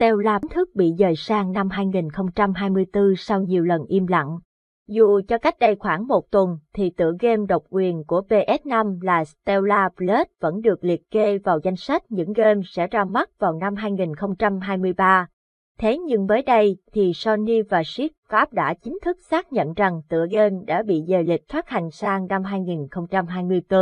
Teo Lam thức bị dời sang năm 2024 sau nhiều lần im lặng. Dù cho cách đây khoảng một tuần thì tựa game độc quyền của PS5 là Stella Blade vẫn được liệt kê vào danh sách những game sẽ ra mắt vào năm 2023. Thế nhưng mới đây thì Sony và Shift Pháp đã chính thức xác nhận rằng tựa game đã bị dời lịch phát hành sang năm 2024.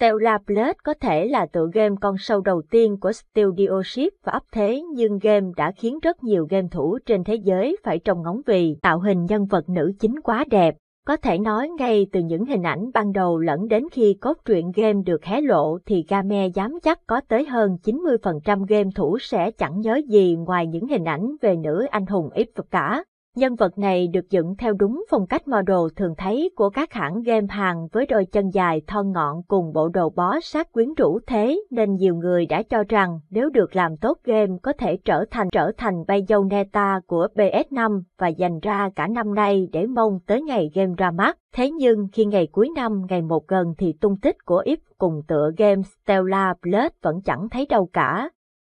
Tera Blade có thể là tựa game con sâu đầu tiên của Studio Ship và ấp thế nhưng game đã khiến rất nhiều game thủ trên thế giới phải trông ngóng vì tạo hình nhân vật nữ chính quá đẹp. Có thể nói ngay từ những hình ảnh ban đầu lẫn đến khi cốt truyện game được hé lộ thì Game dám chắc có tới hơn 90% game thủ sẽ chẳng nhớ gì ngoài những hình ảnh về nữ anh hùng ít vật cả. Nhân vật này được dựng theo đúng phong cách model thường thấy của các hãng game hàng với đôi chân dài thon ngọn cùng bộ đồ bó sát quyến rũ thế nên nhiều người đã cho rằng nếu được làm tốt game có thể trở thành trở thành dâu Bayonetta của PS5 và dành ra cả năm nay để mong tới ngày game ra mắt. Thế nhưng khi ngày cuối năm ngày một gần thì tung tích của If cùng tựa game Stella Blade vẫn chẳng thấy đâu cả.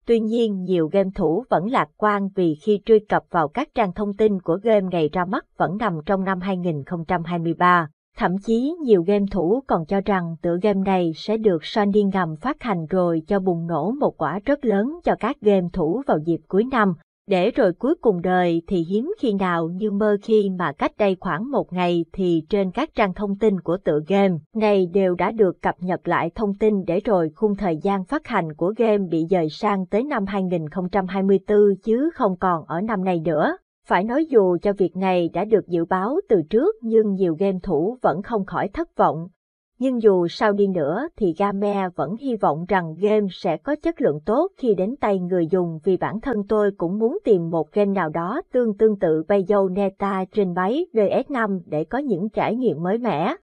Tuy nhiên nhiều game thủ vẫn lạc quan vì khi truy cập vào các trang thông tin của game ngày ra mắt vẫn nằm trong năm 2023. Thậm chí nhiều game thủ còn cho rằng tựa game này sẽ được Sony ngầm phát hành rồi cho bùng nổ một quả rất lớn cho các game thủ vào dịp cuối năm để rồi cuối cùng đời thì hiếm khi nào như mơ khi mà cách đây khoảng một ngày thì trên các trang thông tin của tựa game này đều đã được cập nhật lại thông tin để rồi khung thời gian phát hành của game bị dời sang tới năm 2024 chứ không còn ở năm nay nữa. Phải nói dù cho việc này đã được dự báo từ trước nhưng nhiều game thủ vẫn không khỏi thất vọng nhưng dù sao đi nữa thì Game vẫn hy vọng rằng game sẽ có chất lượng tốt khi đến tay người dùng vì bản thân tôi cũng muốn tìm một game nào đó tương tương tự Bayonetta trên máy DS5 để có những trải nghiệm mới mẻ.